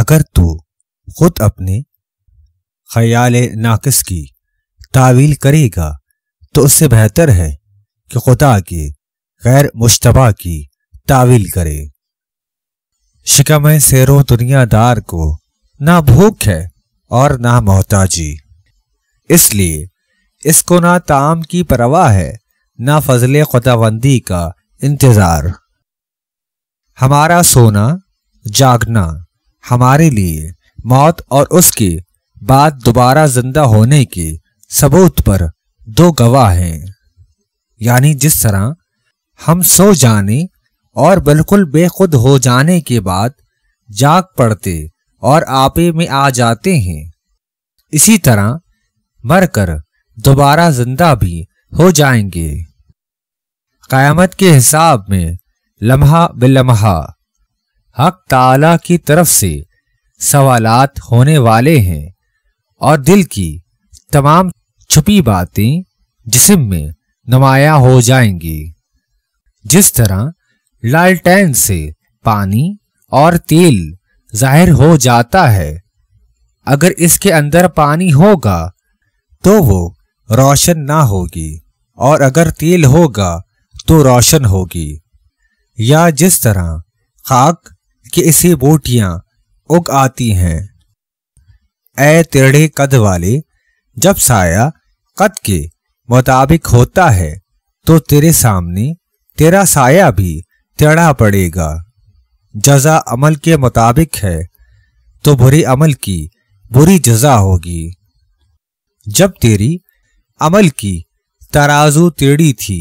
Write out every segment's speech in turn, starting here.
अगर तू खुद अपने ख्याल नाकस की तावील करेगा तो उससे बेहतर है कि खुदा के गैर मुशतबा की तावील करे शिकम सैरों दुनियादार को ना भूख है और ना मोहताजी इसलिए इसको ना ताम की परवाह है ना फजल खुदाबंदी का इंतज़ार हमारा सोना जागना हमारे लिए मौत और उसके बाद दोबारा जिंदा होने के सबूत पर दो गवाह हैं यानी जिस तरह हम सो जाने और बिल्कुल बेखुद हो जाने के बाद जाग पड़ते और आपे में आ जाते हैं इसी तरह मरकर दोबारा जिंदा भी हो जाएंगे क़यामत के हिसाब में लम्हा बिलम्हा हक ताला की तरफ से सवालात होने वाले हैं और दिल की तमाम छुपी बातें जिसम में नुमाया हो जाएंगी जिस तरह लालटेन से पानी और तेल जाहिर हो जाता है अगर इसके अंदर पानी होगा तो वो रोशन ना होगी और अगर तेल होगा तो रोशन होगी या जिस तरह खाक कि इसे बोटियां उग आती हैं ऐ तिरड़े कद वाले जब साया कद के मुताबिक होता है तो तेरे सामने तेरा साया भी टेढ़ा पड़ेगा जजा अमल के मुताबिक है तो बुरे अमल की बुरी जजा होगी जब तेरी अमल की तराजू तेड़ी थी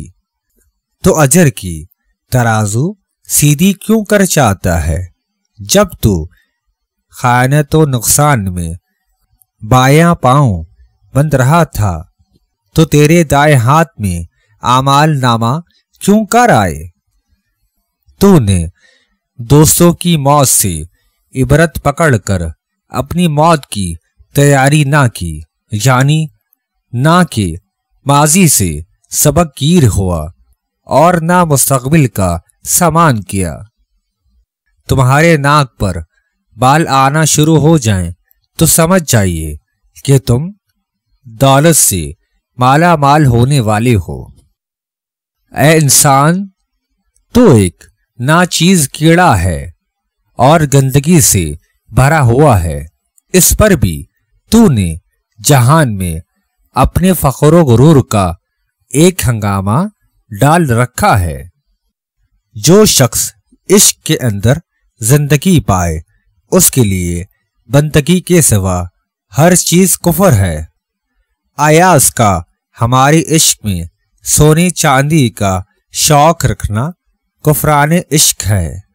तो अजर की तराजू सीधी क्यों कर चाहता है जब तू खानत तो नुकसान में बायां पाओ बंद रहा था तो तेरे दाएं हाथ में आमाल नामा क्यों कर आए तूने दोस्तों की मौत से इबरत पकड़कर अपनी मौत की तैयारी ना की यानी ना के माजी से सबक गिर हुआ और ना मुस्तबिल का सामान किया तुम्हारे नाक पर बाल आना शुरू हो जाएं, तो समझ जाइए कि तुम दौलत से माला माल होने वाले हो ए इंसान तो एक ना चीज कीड़ा है और गंदगी से भरा हुआ है इस पर भी तूने जहान में अपने फखरो गुरूर का एक हंगामा डाल रखा है जो शख्स इश्क के अंदर जिंदगी पाए उसके लिए बंदगी के सिवा हर चीज कुफर है आयास का हमारे इश्क में सोने चांदी का शौक रखना कुफरान इश्क है